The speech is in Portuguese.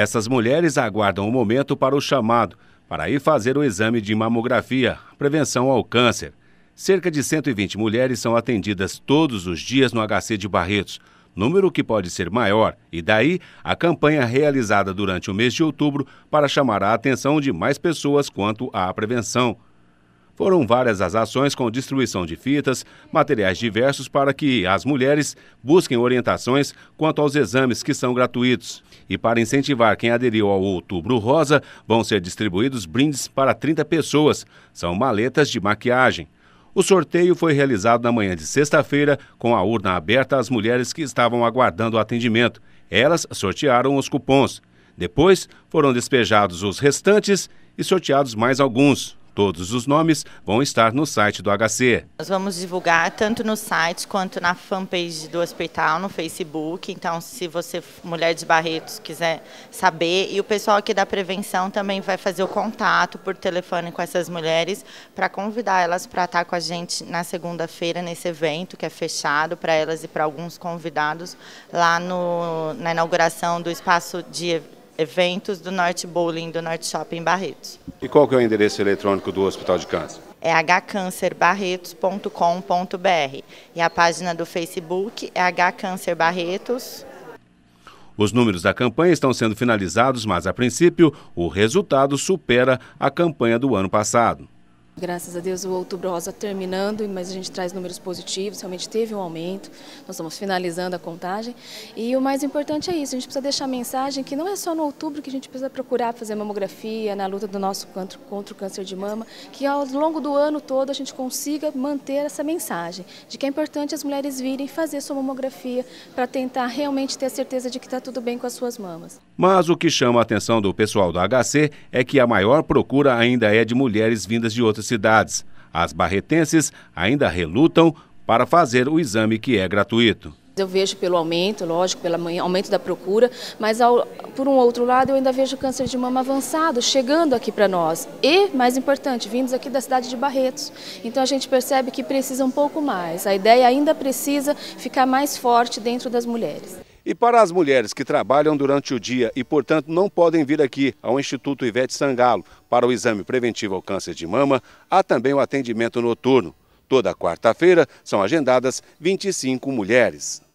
Essas mulheres aguardam o momento para o chamado para ir fazer o exame de mamografia, prevenção ao câncer. Cerca de 120 mulheres são atendidas todos os dias no HC de Barretos, número que pode ser maior, e daí a campanha realizada durante o mês de outubro para chamar a atenção de mais pessoas quanto à prevenção. Foram várias as ações com distribuição de fitas, materiais diversos para que as mulheres busquem orientações quanto aos exames que são gratuitos. E para incentivar quem aderiu ao Outubro Rosa, vão ser distribuídos brindes para 30 pessoas. São maletas de maquiagem. O sorteio foi realizado na manhã de sexta-feira, com a urna aberta às mulheres que estavam aguardando o atendimento. Elas sortearam os cupons. Depois foram despejados os restantes e sorteados mais alguns. Todos os nomes vão estar no site do HC. Nós vamos divulgar tanto no site quanto na fanpage do hospital, no Facebook. Então, se você, mulher de Barretos, quiser saber, e o pessoal aqui da prevenção também vai fazer o contato por telefone com essas mulheres para convidar elas para estar tá com a gente na segunda-feira nesse evento que é fechado para elas e para alguns convidados lá no, na inauguração do espaço de eventos do Norte Bowling do Norte Shopping Barretos. E qual que é o endereço eletrônico do Hospital de Câncer? É hcancerbarretos.com.br e a página do Facebook é hcancerbarretos. Os números da campanha estão sendo finalizados, mas a princípio o resultado supera a campanha do ano passado. Graças a Deus o Outubro Rosa terminando, mas a gente traz números positivos, realmente teve um aumento, nós estamos finalizando a contagem. E o mais importante é isso, a gente precisa deixar a mensagem que não é só no outubro que a gente precisa procurar fazer mamografia, na luta do nosso contra, contra o câncer de mama, que ao longo do ano todo a gente consiga manter essa mensagem de que é importante as mulheres virem fazer sua mamografia para tentar realmente ter a certeza de que está tudo bem com as suas mamas. Mas o que chama a atenção do pessoal da HC é que a maior procura ainda é de mulheres vindas de outras cidades. As barretenses ainda relutam para fazer o exame que é gratuito eu vejo pelo aumento, lógico, pelo aumento da procura, mas ao, por um outro lado eu ainda vejo o câncer de mama avançado chegando aqui para nós e, mais importante, vindos aqui da cidade de Barretos. Então a gente percebe que precisa um pouco mais, a ideia ainda precisa ficar mais forte dentro das mulheres. E para as mulheres que trabalham durante o dia e, portanto, não podem vir aqui ao Instituto Ivete Sangalo para o exame preventivo ao câncer de mama, há também o atendimento noturno. Toda quarta-feira são agendadas 25 mulheres.